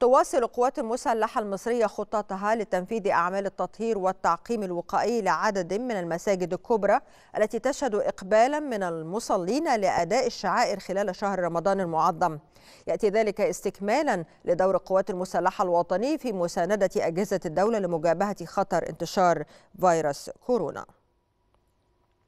تواصل القوات المسلحة المصرية خططها لتنفيذ أعمال التطهير والتعقيم الوقائي لعدد من المساجد الكبرى التي تشهد إقبالا من المصلين لأداء الشعائر خلال شهر رمضان المعظم يأتي ذلك استكمالا لدور القوات المسلحة الوطني في مساندة أجهزة الدولة لمجابهة خطر انتشار فيروس كورونا